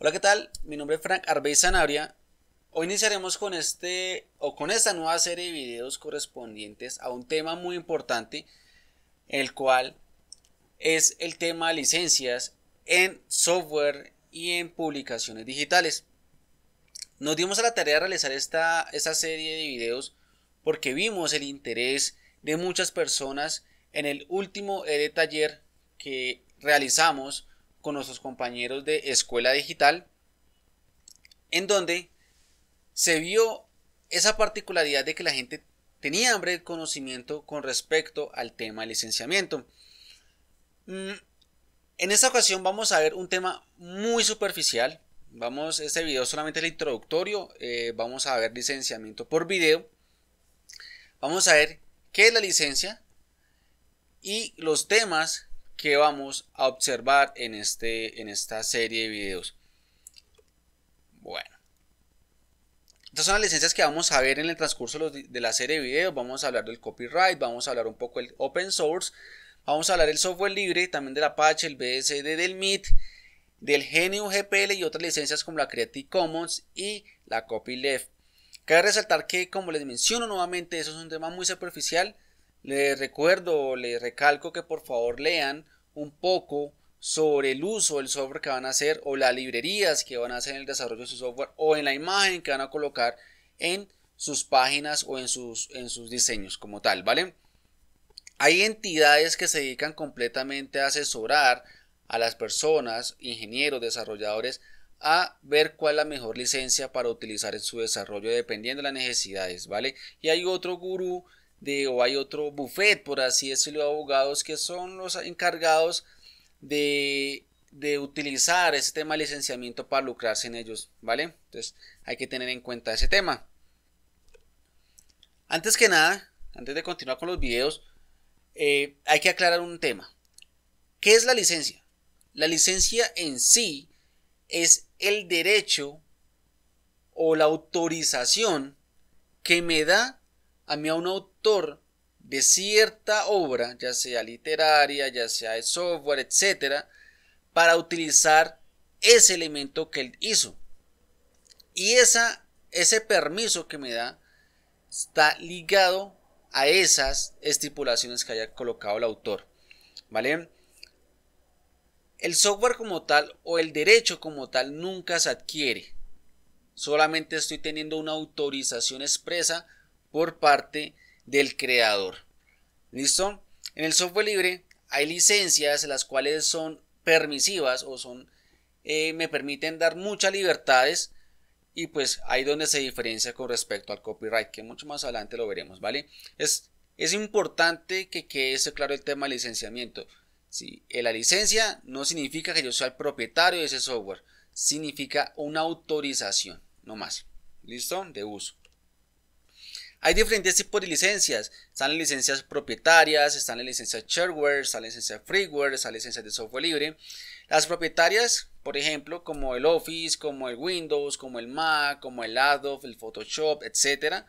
Hola, ¿qué tal? Mi nombre es Frank Arbey Zanabria. Hoy iniciaremos con este o con esta nueva serie de videos correspondientes a un tema muy importante, el cual es el tema de licencias en software y en publicaciones digitales. Nos dimos a la tarea de realizar esta, esta serie de videos porque vimos el interés de muchas personas en el último ED eh, taller que realizamos con nuestros compañeros de Escuela Digital, en donde se vio esa particularidad de que la gente tenía hambre de conocimiento con respecto al tema de licenciamiento. Mm, en esta ocasión vamos a ver un tema muy superficial. Vamos, este video solamente el introductorio. Eh, vamos a ver licenciamiento por video. Vamos a ver qué es la licencia y los temas que vamos a observar en, este, en esta serie de videos. Bueno. Estas son las licencias que vamos a ver en el transcurso de la serie de videos. Vamos a hablar del copyright, vamos a hablar un poco del open source, vamos a hablar del software libre, también del Apache, el BSD, del MIT, del GNU GPL y otras licencias como la Creative Commons y la Copyleft. Cabe resaltar que, como les menciono nuevamente, eso es un tema muy superficial. Les recuerdo, les recalco que por favor lean un poco sobre el uso del software que van a hacer o las librerías que van a hacer en el desarrollo de su software o en la imagen que van a colocar en sus páginas o en sus, en sus diseños como tal, ¿vale? Hay entidades que se dedican completamente a asesorar a las personas, ingenieros, desarrolladores, a ver cuál es la mejor licencia para utilizar en su desarrollo dependiendo de las necesidades, ¿vale? Y hay otro gurú de, o hay otro buffet, por así decirlo, abogados que son los encargados de, de utilizar ese tema de licenciamiento para lucrarse en ellos, ¿vale? Entonces hay que tener en cuenta ese tema. Antes que nada, antes de continuar con los videos, eh, hay que aclarar un tema. ¿Qué es la licencia? La licencia en sí es el derecho o la autorización que me da a mí a una, de cierta obra, ya sea literaria, ya sea de software, etcétera, para utilizar ese elemento que él hizo. Y esa, ese permiso que me da está ligado a esas estipulaciones que haya colocado el autor. ¿Vale? El software como tal o el derecho como tal nunca se adquiere. Solamente estoy teniendo una autorización expresa por parte del creador. ¿Listo? En el software libre hay licencias las cuales son permisivas o son eh, me permiten dar muchas libertades y pues ahí donde se diferencia con respecto al copyright que mucho más adelante lo veremos, ¿vale? Es, es importante que quede claro el tema del licenciamiento. Sí, eh, la licencia no significa que yo sea el propietario de ese software, significa una autorización, no más. ¿Listo? De uso. Hay diferentes tipos de licencias. Están las licencias propietarias, están las licencias shareware, están las licencias freeware, están las licencias de software libre. Las propietarias, por ejemplo, como el Office, como el Windows, como el Mac, como el Adobe, el Photoshop, etc.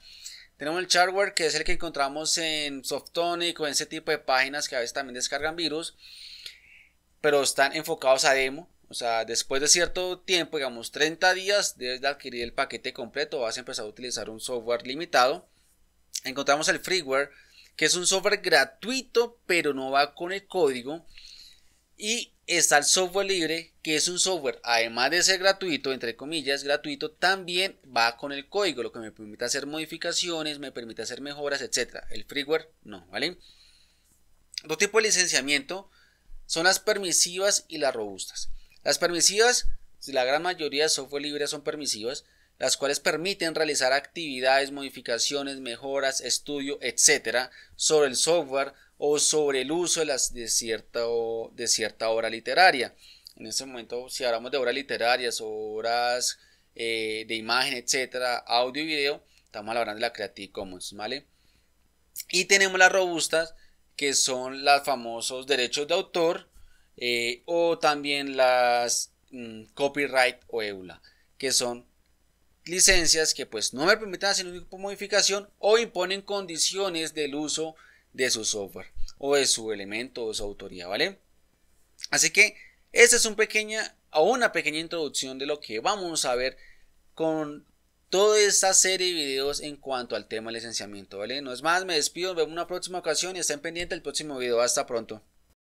Tenemos el shareware, que es el que encontramos en Softonic o en ese tipo de páginas que a veces también descargan virus, pero están enfocados a demo. O sea, después de cierto tiempo, digamos 30 días, debes de adquirir el paquete completo, vas a empezar a utilizar un software limitado encontramos el freeware, que es un software gratuito, pero no va con el código. Y está el software libre, que es un software, además de ser gratuito, entre comillas, gratuito, también va con el código, lo que me permite hacer modificaciones, me permite hacer mejoras, etc. El freeware no, ¿vale? Dos tipos de licenciamiento son las permisivas y las robustas. Las permisivas, la gran mayoría de software libre son permisivas, las cuales permiten realizar actividades, modificaciones, mejoras, estudio, etcétera, sobre el software o sobre el uso de, cierta, obra literaria. En este momento, si hablamos de obras literarias, obras eh, de imagen, etcétera, audio y video, estamos hablando de la Creative Commons, ¿vale? Y tenemos las robustas, que son los famosos derechos de autor eh, o también las mm, copyright o EULA, que son licencias que pues no me permitan hacer ningún tipo de modificación o imponen condiciones del uso de su software o de su elemento o de su autoría, ¿vale? Así que esta es un pequeña o una pequeña introducción de lo que vamos a ver con toda esta serie de videos en cuanto al tema del licenciamiento, ¿vale? No es más, me despido, nos vemos en una próxima ocasión y estén pendientes del próximo video. Hasta pronto.